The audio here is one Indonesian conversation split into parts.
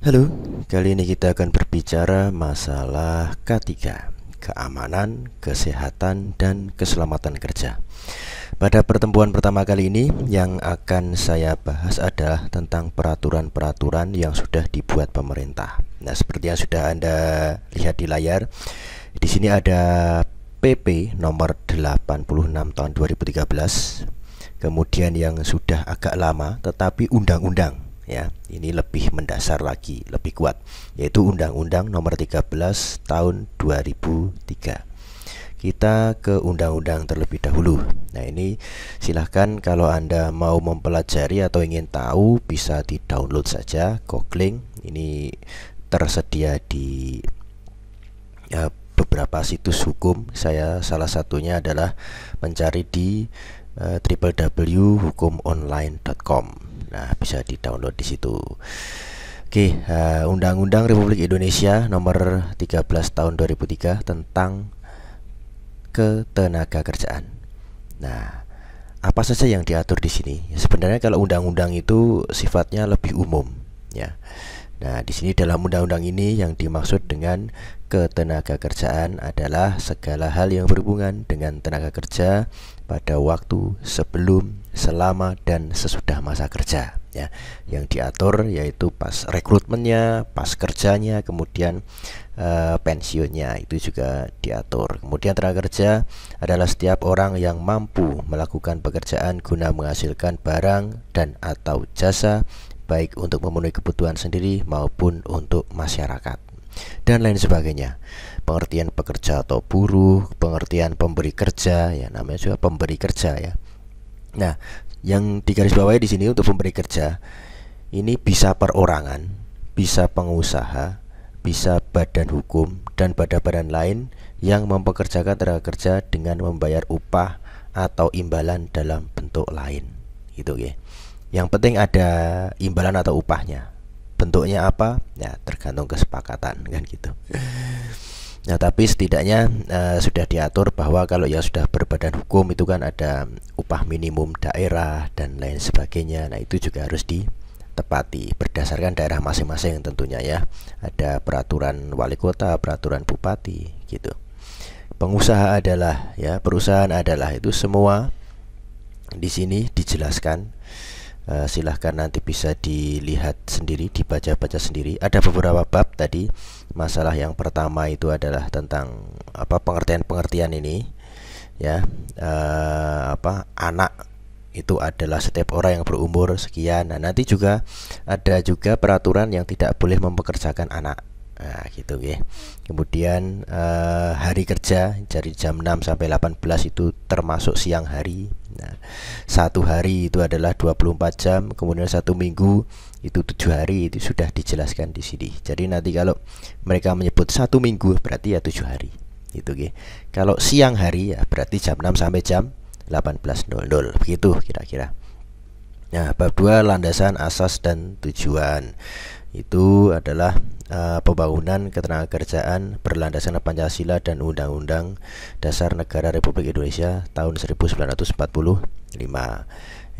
Halo, kali ini kita akan berbicara masalah K3, keamanan, kesehatan, dan keselamatan kerja. Pada pertemuan pertama kali ini, yang akan saya bahas adalah tentang peraturan-peraturan yang sudah dibuat pemerintah. Nah, seperti yang sudah Anda lihat di layar, di sini ada PP nomor 86 tahun 2013, kemudian yang sudah agak lama tetapi undang-undang ya. Ini lebih mendasar lagi, lebih kuat, yaitu Undang-Undang Nomor 13 Tahun 2003 kita ke undang-undang terlebih dahulu. Nah, ini silahkan kalau Anda mau mempelajari atau ingin tahu bisa di-download saja Googling. Ini tersedia di ya, beberapa situs hukum. Saya salah satunya adalah mencari di uh, eh, www.hukumonline.com. Nah, bisa di-download di situ. Oke, eh, Undang-Undang Republik Indonesia nomor 13 tahun 2003 tentang ketenaga kerjaan. Nah, apa saja yang diatur di sini? sebenarnya kalau undang-undang itu sifatnya lebih umum, ya. Nah, di sini dalam undang-undang ini yang dimaksud dengan ketenaga kerjaan adalah segala hal yang berhubungan dengan tenaga kerja pada waktu sebelum, selama dan sesudah masa kerja ya. Yang diatur yaitu pas rekrutmennya, pas kerjanya, kemudian e, pensiunnya itu juga diatur. Kemudian tenaga kerja adalah setiap orang yang mampu melakukan pekerjaan guna menghasilkan barang dan atau jasa baik untuk memenuhi kebutuhan sendiri maupun untuk masyarakat dan lain sebagainya pengertian pekerja atau buruh, pengertian pemberi kerja, ya namanya juga pemberi kerja ya. Nah, yang digarisbawahi di sini untuk pemberi kerja ini bisa perorangan, bisa pengusaha, bisa badan hukum dan badan-badan lain yang mempekerjakan tenaga kerja dengan membayar upah atau imbalan dalam bentuk lain. Gitu ya. Yang penting ada imbalan atau upahnya bentuknya apa ya tergantung kesepakatan kan gitu Nah, tapi setidaknya uh, sudah diatur bahwa kalau yang sudah berbadan hukum itu kan ada upah minimum daerah dan lain sebagainya. Nah, itu juga harus ditepati berdasarkan daerah masing-masing tentunya ya. Ada peraturan wali kota, peraturan bupati gitu. Pengusaha adalah ya, perusahaan adalah itu semua di sini dijelaskan Eh, silahkan nanti bisa dilihat sendiri dibaca-baca sendiri ada beberapa bab tadi masalah yang pertama itu adalah tentang apa pengertian-pengertian ini ya e, apa anak itu adalah setiap orang yang berumur sekian nah nanti juga ada juga peraturan yang tidak boleh mempekerjakan anak Nah, gitu ya. Kemudian eh, hari kerja dari jam 6 sampai 18 itu termasuk siang hari. Nah, satu hari itu adalah 24 jam, kemudian satu minggu itu tujuh hari itu sudah dijelaskan di sini. Jadi nanti kalau mereka menyebut satu minggu berarti ya tujuh hari. Gitu ya. Kalau siang hari ya berarti jam 6 sampai jam 18.00 begitu kira-kira. Nah, bab dua landasan asas dan tujuan itu adalah uh, pembangunan ketenagakerjaan berlandasan Pancasila dan Undang-Undang Dasar Negara Republik Indonesia tahun 1945.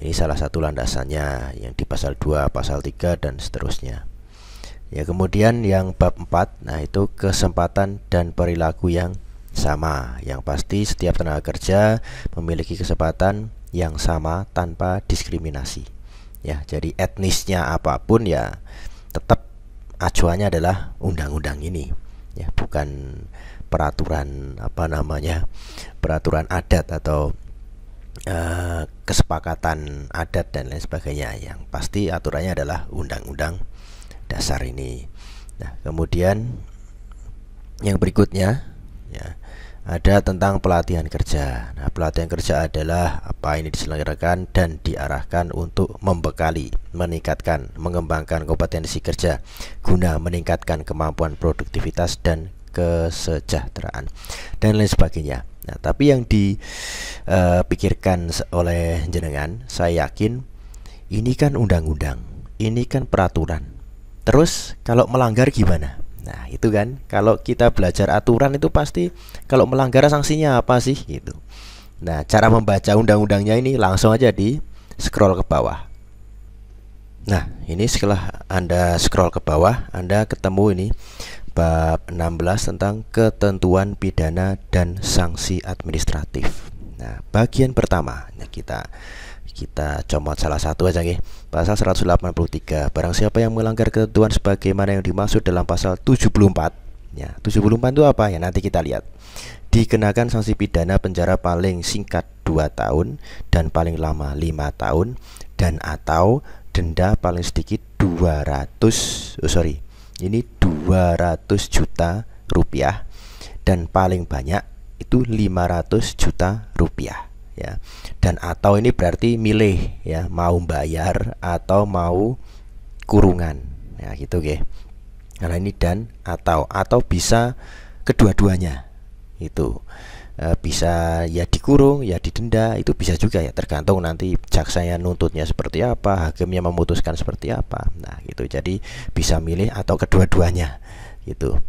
Ini salah satu landasannya yang di pasal 2, pasal 3 dan seterusnya. Ya, kemudian yang bab 4, nah itu kesempatan dan perilaku yang sama. Yang pasti setiap tenaga kerja memiliki kesempatan yang sama tanpa diskriminasi. Ya, jadi etnisnya apapun ya tetap acuannya adalah undang-undang ini ya bukan peraturan apa namanya peraturan adat atau uh, kesepakatan adat dan lain sebagainya yang pasti aturannya adalah undang-undang dasar ini nah kemudian yang berikutnya ya ada tentang pelatihan kerja. Nah, pelatihan kerja adalah apa ini diselenggarakan dan diarahkan untuk membekali, meningkatkan, mengembangkan kompetensi kerja guna meningkatkan kemampuan produktivitas dan kesejahteraan dan lain sebagainya. Nah, tapi yang dipikirkan eh, oleh jenengan, saya yakin ini kan undang-undang, ini kan peraturan. Terus kalau melanggar gimana? Nah, itu kan kalau kita belajar aturan itu pasti kalau melanggar sanksinya apa sih gitu. Nah, cara membaca undang-undangnya ini langsung aja di scroll ke bawah. Nah, ini setelah Anda scroll ke bawah, Anda ketemu ini bab 16 tentang ketentuan pidana dan sanksi administratif. Nah, bagian pertama, nah, kita kita comot salah satu aja nih pasal 183 barang siapa yang melanggar ketentuan sebagaimana yang dimaksud dalam pasal 74 ya 74 itu apa ya nanti kita lihat dikenakan sanksi pidana penjara paling singkat 2 tahun dan paling lama 5 tahun dan atau denda paling sedikit 200 oh sorry ini 200 juta rupiah dan paling banyak itu 500 juta rupiah ya dan atau ini berarti milih ya mau bayar atau mau kurungan ya gitu ya karena ini dan atau atau bisa kedua-duanya itu e, bisa ya dikurung ya didenda itu bisa juga ya tergantung nanti jaksa yang nuntutnya seperti apa hakimnya memutuskan seperti apa nah gitu jadi bisa milih atau kedua-duanya gitu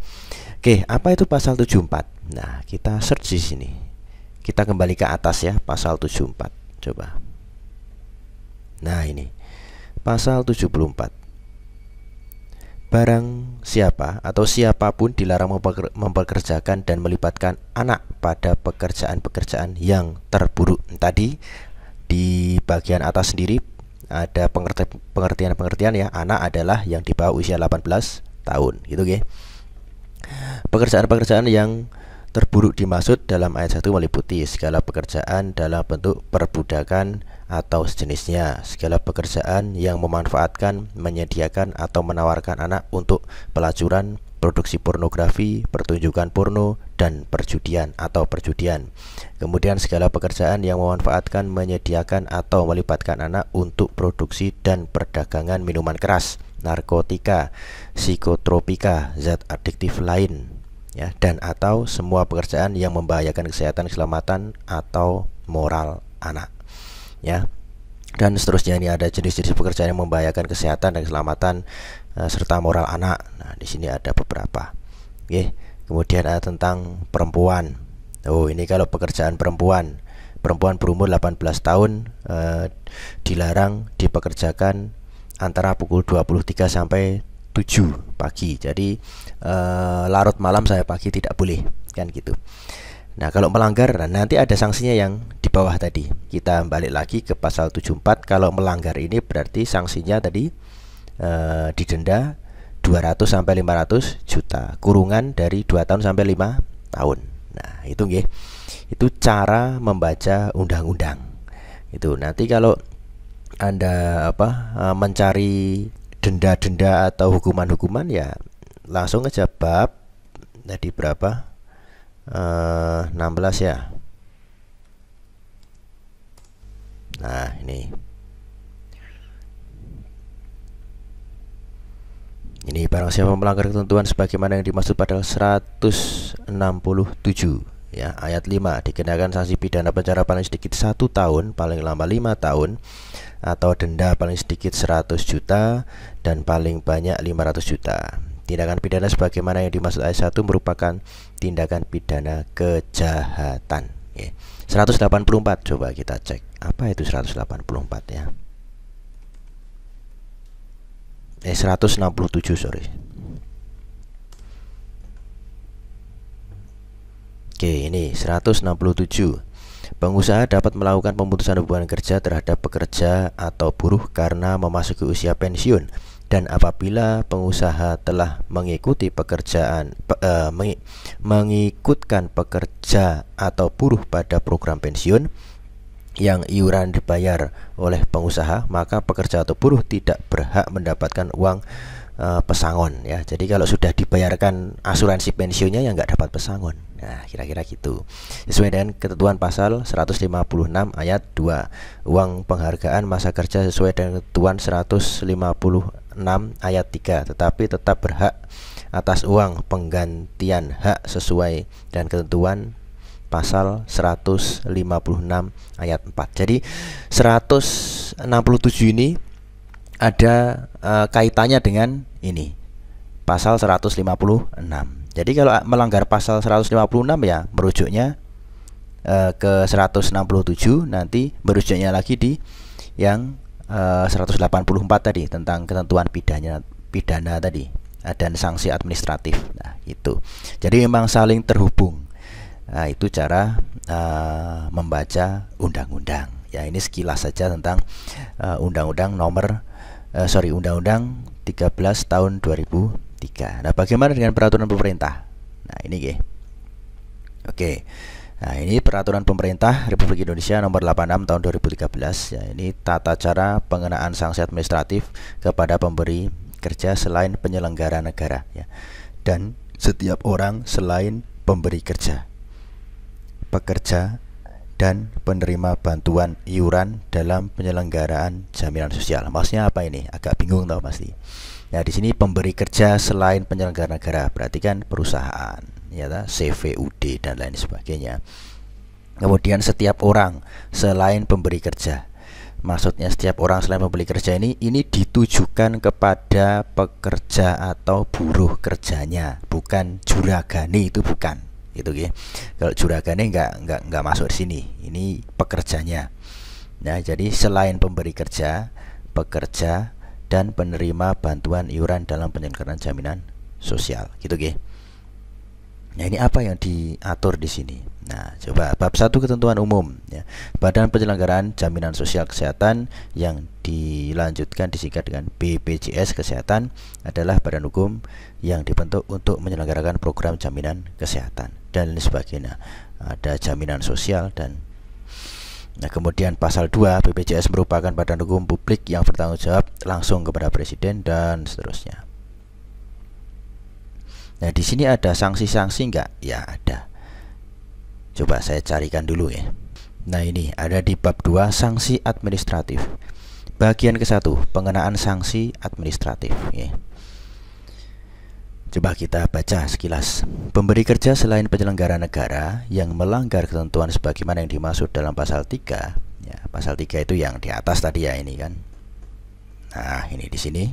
oke apa itu pasal 74 nah kita search di sini kita kembali ke atas ya pasal 74 coba nah ini pasal 74 Barang siapa atau siapapun dilarang mempekerjakan dan melibatkan anak pada pekerjaan-pekerjaan yang terburuk. Tadi di bagian atas sendiri ada pengertian-pengertian ya. Anak adalah yang di bawah usia 18 tahun, gitu ya. Pekerjaan-pekerjaan yang Terburuk dimaksud dalam ayat 1 meliputi segala pekerjaan dalam bentuk perbudakan atau sejenisnya, segala pekerjaan yang memanfaatkan, menyediakan atau menawarkan anak untuk pelacuran, produksi pornografi, pertunjukan porno, dan perjudian atau perjudian. Kemudian segala pekerjaan yang memanfaatkan, menyediakan atau melibatkan anak untuk produksi dan perdagangan minuman keras, narkotika, psikotropika, zat adiktif lain, ya dan atau semua pekerjaan yang membahayakan kesehatan, keselamatan atau moral anak. Ya. Dan seterusnya ini ada jenis-jenis pekerjaan yang membahayakan kesehatan dan keselamatan uh, serta moral anak. Nah, di sini ada beberapa. Oke. Kemudian ada tentang perempuan. Oh, ini kalau pekerjaan perempuan. Perempuan berumur 18 tahun uh, dilarang dipekerjakan antara pukul 23 sampai 7 pagi. Jadi uh, larut malam saya pagi tidak boleh kan gitu. Nah, kalau melanggar nah, nanti ada sanksinya yang di bawah tadi. Kita balik lagi ke pasal 74. Kalau melanggar ini berarti sanksinya tadi e, didenda 200 sampai 500 juta, kurungan dari 2 tahun sampai 5 tahun. Nah, itu nggih. Itu cara membaca undang-undang. Itu nanti kalau Anda apa eh, mencari denda-denda atau hukuman-hukuman ya langsung aja bab tadi berapa uh, eh, 16 ya nah ini ini barang siapa melanggar ketentuan sebagaimana yang dimaksud pada 167 ya ayat 5 dikenakan sanksi pidana penjara paling sedikit satu tahun paling lama lima tahun atau denda paling sedikit 100 juta dan paling banyak 500 juta. Tindakan pidana sebagaimana yang dimaksud ayat 1 merupakan tindakan pidana kejahatan. 184 coba kita cek. Apa itu 184 ya? Eh 167 sorry. Oke, ini 167. Pengusaha dapat melakukan pemutusan hubungan kerja terhadap pekerja atau buruh karena memasuki usia pensiun dan apabila pengusaha telah mengikuti pekerjaan pe, e, mengi, mengikutkan pekerja atau buruh pada program pensiun yang iuran dibayar oleh pengusaha maka pekerja atau buruh tidak berhak mendapatkan uang uh, pesangon ya. Jadi kalau sudah dibayarkan asuransi pensiunnya yang nggak dapat pesangon. Nah, kira-kira gitu. Sesuai dengan ketentuan pasal 156 ayat 2. Uang penghargaan masa kerja sesuai dengan ketentuan 156 ayat 3 tetapi tetap berhak atas uang penggantian hak sesuai dan ketentuan pasal 156 ayat 4. Jadi 167 ini ada uh, kaitannya dengan ini pasal 156. Jadi kalau eh, melanggar pasal 156 ya merujuknya uh, ke 167 nanti merujuknya lagi di yang uh, 184 tadi tentang ketentuan pidana pidana tadi dan sanksi administratif. Nah, itu. Jadi memang saling terhubung. Nah, itu cara uh, membaca undang-undang. Ya, ini sekilas saja tentang undang-undang uh, undang -undang nomor eh, sorry Undang-Undang 13 tahun 2003. Nah, bagaimana dengan peraturan pemerintah? Nah, ini nggih. Oke. Nah, ini peraturan pemerintah Republik Indonesia nomor 86 tahun 2013 ya. Ini tata cara pengenaan sanksi administratif kepada pemberi kerja selain penyelenggara negara ya. Dan setiap orang selain pemberi kerja. Pekerja dan penerima bantuan iuran dalam penyelenggaraan jaminan sosial. Maksudnya apa ini? Agak bingung tau pasti. Nah, di sini pemberi kerja selain penyelenggara negara, berarti kan perusahaan, ya CVUD dan lain sebagainya. Kemudian setiap orang selain pemberi kerja. Maksudnya setiap orang selain pemberi kerja ini ini ditujukan kepada pekerja atau buruh kerjanya, bukan juragani itu bukan gitu ya kalau juragannya nggak nggak nggak masuk di sini ini pekerjanya nah jadi selain pemberi kerja pekerja dan penerima bantuan iuran dalam penyelenggaraan jaminan sosial gitu ya Nah, ini apa yang diatur di sini? Nah, coba bab 1 ketentuan umum ya. Badan penyelenggaraan jaminan sosial kesehatan yang dilanjutkan disingkat dengan BPJS Kesehatan adalah badan hukum yang dibentuk untuk menyelenggarakan program jaminan kesehatan dan lain sebagainya. Ada jaminan sosial dan Nah, kemudian pasal 2 BPJS merupakan badan hukum publik yang bertanggung jawab langsung kepada presiden dan seterusnya. Nah, di sini ada sanksi-sanksi enggak? Ya, ada. Coba saya carikan dulu ya. Nah, ini ada di bab 2 sanksi administratif. Bagian ke-1, pengenaan sanksi administratif ya. Coba kita baca sekilas. Pemberi kerja selain penyelenggara negara yang melanggar ketentuan sebagaimana yang dimaksud dalam pasal 3, ya, pasal 3 itu yang di atas tadi ya ini kan. Nah, ini di sini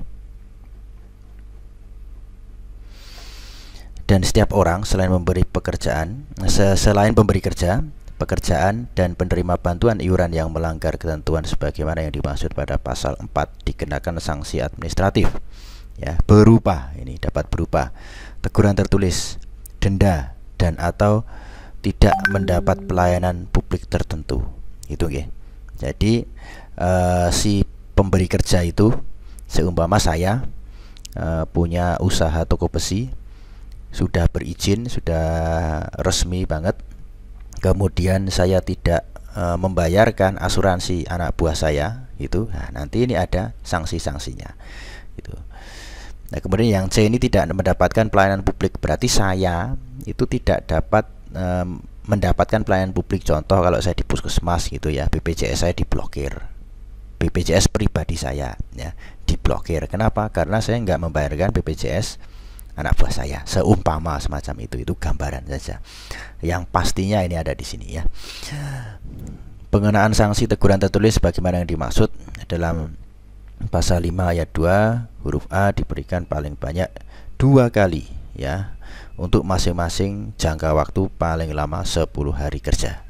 dan setiap orang selain memberi pekerjaan selain pemberi kerja pekerjaan dan penerima bantuan iuran yang melanggar ketentuan sebagaimana yang dimaksud pada pasal 4 dikenakan sanksi administratif ya berupa ini dapat berupa teguran tertulis denda dan atau tidak mendapat pelayanan publik tertentu itu ya jadi uh, si pemberi kerja itu seumpama saya uh, punya usaha toko besi sudah berizin, sudah resmi banget. Kemudian saya tidak e, membayarkan asuransi anak buah saya, itu Nah, nanti ini ada sanksi-sanksinya, gitu. Nah, kemudian yang C ini tidak mendapatkan pelayanan publik, berarti saya itu tidak dapat e, mendapatkan pelayanan publik. Contoh kalau saya di puskesmas gitu ya, BPJS saya diblokir, BPJS pribadi saya ya diblokir. Kenapa? Karena saya nggak membayarkan BPJS anak buah saya seumpama semacam itu itu gambaran saja yang pastinya ini ada di sini ya pengenaan sanksi teguran tertulis bagaimana yang dimaksud dalam pasal 5 ayat 2 huruf A diberikan paling banyak dua kali ya untuk masing-masing jangka waktu paling lama 10 hari kerja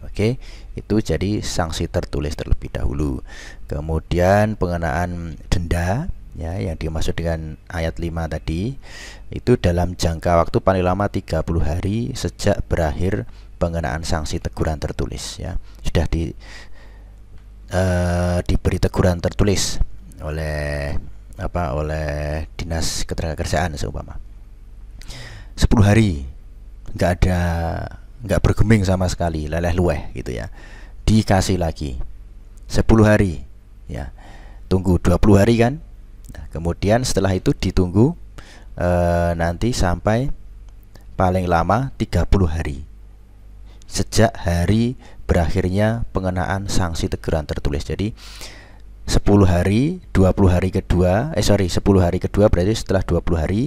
Oke, itu jadi sanksi tertulis terlebih dahulu. Kemudian pengenaan denda ya yang dimaksud dengan ayat 5 tadi itu dalam jangka waktu paling lama 30 hari sejak berakhir pengenaan sanksi teguran tertulis ya sudah di uh, diberi teguran tertulis oleh apa oleh dinas ketenagakerjaan seumpama 10 hari nggak ada nggak bergeming sama sekali leleh luweh gitu ya dikasih lagi 10 hari ya tunggu 20 hari kan Nah, kemudian setelah itu ditunggu e, nanti sampai paling lama 30 hari. Sejak hari berakhirnya pengenaan sanksi teguran tertulis. Jadi 10 hari, 20 hari kedua, eh sorry, 10 hari kedua berarti setelah 20 hari.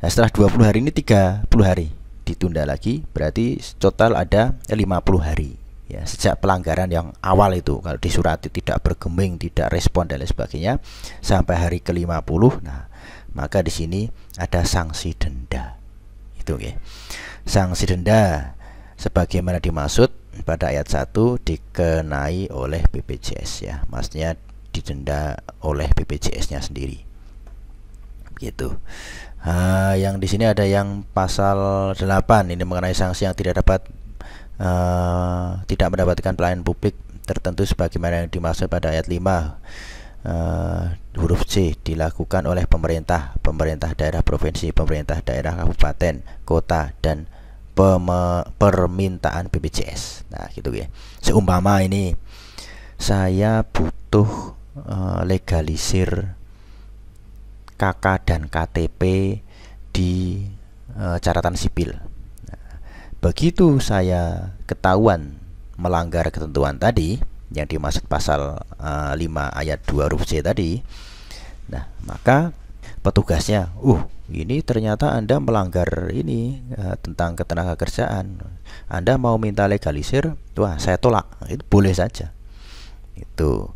Nah, setelah 20 hari ini 30 hari ditunda lagi, berarti total ada 50 hari ya sejak pelanggaran yang awal itu kalau disurati tidak bergeming tidak respon dan lain sebagainya sampai hari ke-50 nah maka di sini ada sanksi denda itu ya sanksi denda sebagaimana dimaksud pada ayat 1 dikenai oleh BPJS ya maksudnya didenda oleh BPJS-nya sendiri gitu uh, yang di sini ada yang pasal 8 ini mengenai sanksi yang tidak dapat uh, tidak mendapatkan pelayanan publik tertentu sebagaimana yang dimaksud pada ayat 5 Uh, eh, huruf C dilakukan oleh pemerintah, pemerintah daerah provinsi, pemerintah daerah kabupaten, kota dan peme permintaan BPJS. Nah, gitu ya. Seumpama ini saya butuh uh, legalisir KK dan KTP di uh, catatan sipil. Begitu saya ketahuan melanggar ketentuan tadi yang dimaksud pasal uh, eh, 5 ayat 2 huruf C tadi, nah maka petugasnya, uh ini ternyata Anda melanggar ini uh, tentang ketenaga kerjaan. Anda mau minta legalisir, wah saya tolak, itu boleh saja. Itu.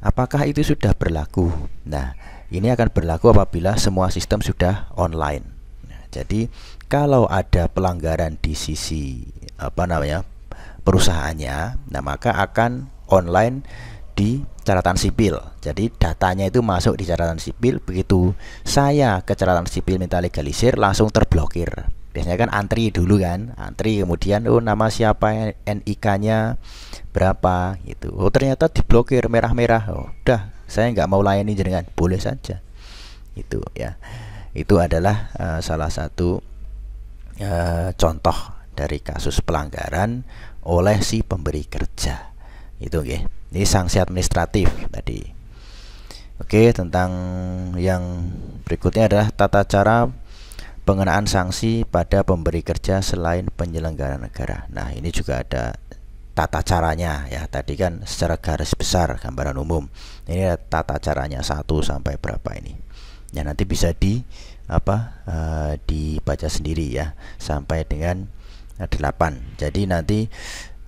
Apakah itu sudah berlaku? Nah, ini akan berlaku apabila semua sistem sudah online. Jadi kalau ada pelanggaran di sisi apa namanya perusahaannya, nah maka akan online di catatan sipil. Jadi datanya itu masuk di catatan sipil. Begitu saya ke catatan sipil minta legalisir, langsung terblokir. Biasanya kan antri dulu kan, antri kemudian oh nama siapa NIK-nya berapa gitu. Oh ternyata diblokir merah-merah. Oh, udah, saya nggak mau layani jenengan. Boleh saja. itu ya itu adalah uh, salah satu uh, contoh dari kasus pelanggaran oleh si pemberi kerja itu okay. ini sanksi administratif tadi oke tentang yang berikutnya adalah tata cara pengenaan sanksi pada pemberi kerja selain penyelenggara negara nah ini juga ada tata caranya ya tadi kan secara garis besar gambaran umum ini ada tata caranya satu sampai berapa ini ya nanti bisa di apa uh, dibaca sendiri ya sampai dengan 8 eh, jadi nanti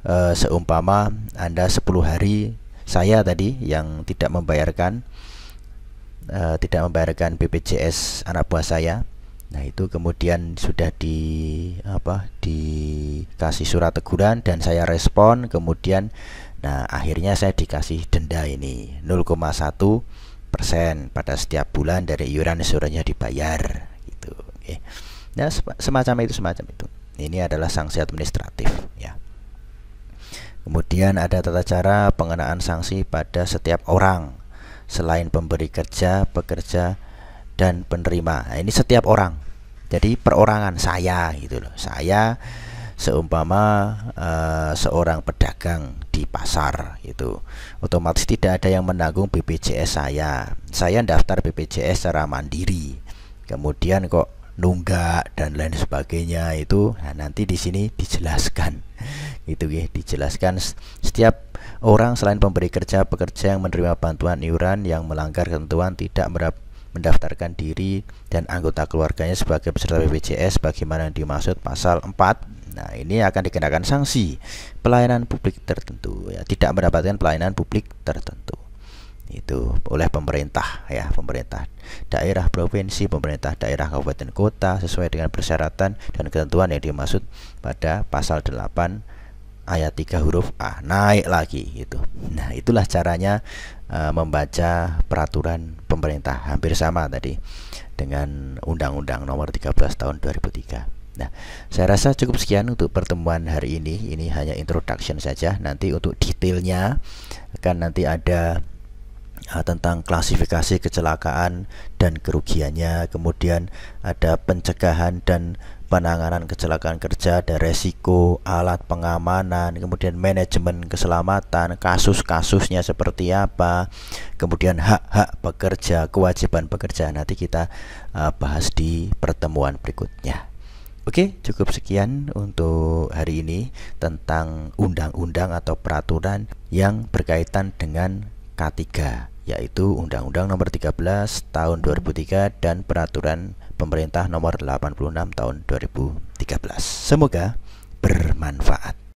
uh, seumpama Anda 10 hari saya tadi yang tidak membayarkan uh, tidak membayarkan BPJS anak buah saya Nah, itu kemudian sudah di apa? dikasih surat teguran dan saya respon, kemudian nah akhirnya saya dikasih denda ini pada setiap bulan dari iuran iurannya dibayar gitu okay. Ya, nah semacam itu semacam itu ini adalah sanksi administratif ya kemudian ada tata cara pengenaan sanksi pada setiap orang selain pemberi kerja pekerja dan penerima nah, ini setiap orang jadi perorangan saya gitu loh saya seumpama uh, seorang pedagang di pasar itu otomatis tidak ada yang menanggung BPJS saya saya daftar BPJS secara mandiri kemudian kok nunggak dan lain sebagainya itu nah, nanti di sini dijelaskan gitu ya dijelaskan setiap orang selain pemberi kerja pekerja yang menerima bantuan iuran yang melanggar ketentuan tidak mendaftarkan diri dan anggota keluarganya sebagai peserta BPJS bagaimana dimaksud pasal 4 Nah, ini akan dikenakan sanksi pelayanan publik tertentu ya, tidak mendapatkan pelayanan publik tertentu. Itu oleh pemerintah ya, pemerintah daerah provinsi, pemerintah daerah kabupaten kota sesuai dengan persyaratan dan ketentuan yang dimaksud pada pasal 8 ayat 3 huruf A naik lagi gitu. Nah, itulah caranya e, membaca peraturan pemerintah hampir sama tadi dengan Undang-Undang Nomor 13 Tahun 2003. Nah, saya rasa cukup sekian untuk pertemuan hari ini. Ini hanya introduction saja. Nanti untuk detailnya akan nanti ada uh, tentang klasifikasi kecelakaan dan kerugiannya. Kemudian ada pencegahan dan penanganan kecelakaan kerja, ada resiko, alat pengamanan, kemudian manajemen keselamatan, kasus-kasusnya seperti apa, kemudian hak-hak pekerja, kewajiban pekerja. Nanti kita uh, bahas di pertemuan berikutnya. Oke, cukup sekian untuk hari ini tentang undang-undang atau peraturan yang berkaitan dengan K3, yaitu Undang-Undang Nomor 13 Tahun 2003 dan Peraturan Pemerintah Nomor 86 Tahun 2013. Semoga bermanfaat.